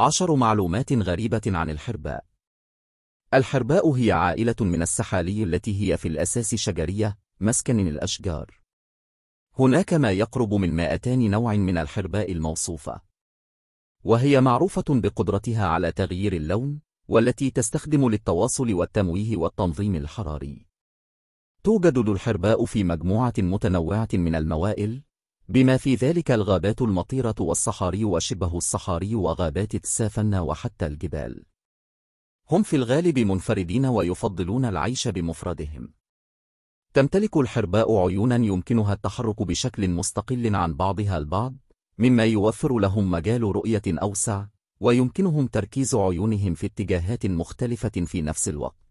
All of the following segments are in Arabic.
عشر معلومات غريبة عن الحرباء الحرباء هي عائلة من السحالي التي هي في الأساس شجرية مسكن الأشجار هناك ما يقرب من 200 نوع من الحرباء الموصوفة وهي معروفة بقدرتها على تغيير اللون والتي تستخدم للتواصل والتمويه والتنظيم الحراري توجد الحرباء في مجموعة متنوعة من الموائل بما في ذلك الغابات المطيرة والصحاري وشبه الصحاري وغابات السافن وحتى الجبال هم في الغالب منفردين ويفضلون العيش بمفردهم تمتلك الحرباء عيونا يمكنها التحرك بشكل مستقل عن بعضها البعض مما يوفر لهم مجال رؤية أوسع ويمكنهم تركيز عيونهم في اتجاهات مختلفة في نفس الوقت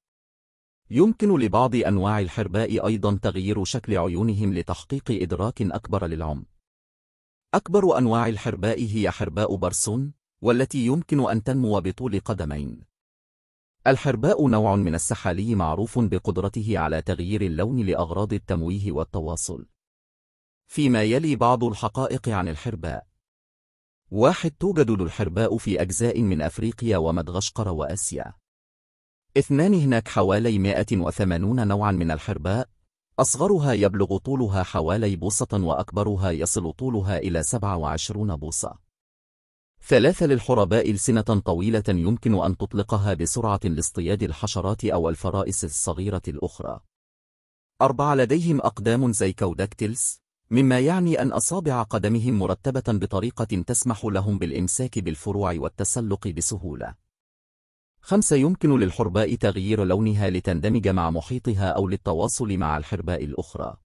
يمكن لبعض أنواع الحرباء أيضا تغيير شكل عيونهم لتحقيق إدراك أكبر للعمق. أكبر أنواع الحرباء هي حرباء برسون، والتي يمكن أن تنمو بطول قدمين. الحرباء نوع من السحالي معروف بقدرته على تغيير اللون لأغراض التمويه والتواصل. فيما يلي بعض الحقائق عن الحرباء. واحد توجد الحرباء في أجزاء من أفريقيا ومدغشقر وآسيا. اثنان هناك حوالي 180 نوعا من الحرباء أصغرها يبلغ طولها حوالي بوصة وأكبرها يصل طولها إلى 27 بوصة ثلاثة للحرباء لسنة طويلة يمكن أن تطلقها بسرعة لاصطياد الحشرات أو الفرائس الصغيرة الأخرى أربعة لديهم أقدام زي كوداكتلز مما يعني أن أصابع قدمهم مرتبة بطريقة تسمح لهم بالإمساك بالفروع والتسلق بسهولة خمسة يمكن للحرباء تغيير لونها لتندمج مع محيطها أو للتواصل مع الحرباء الأخرى.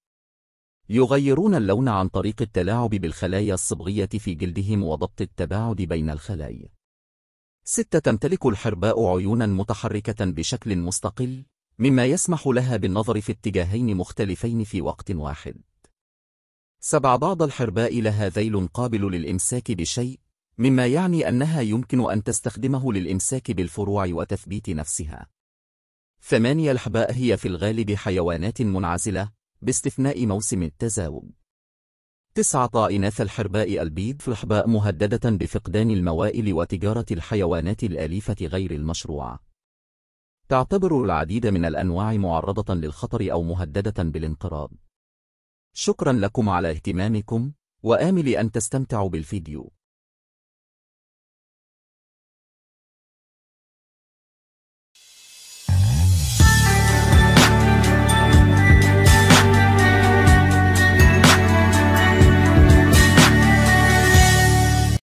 يغيرون اللون عن طريق التلاعب بالخلايا الصبغية في جلدهم وضبط التباعد بين الخلايا. ستة تمتلك الحرباء عيونا متحركة بشكل مستقل، مما يسمح لها بالنظر في اتجاهين مختلفين في وقت واحد. سبع بعض الحرباء لها ذيل قابل للإمساك بشيء مما يعني أنها يمكن أن تستخدمه للإمساك بالفروع وتثبيت نفسها. ثمانية الحباء هي في الغالب حيوانات منعزلة، باستثناء موسم التزاوج. تسعة إناث الحرباء البيض في الحباء مهددة بفقدان الموائل وتجارة الحيوانات الأليفة غير المشروعة. تعتبر العديد من الأنواع معرضة للخطر أو مهددة بالانقراض. شكرا لكم على اهتمامكم، وآمل أن تستمتعوا بالفيديو.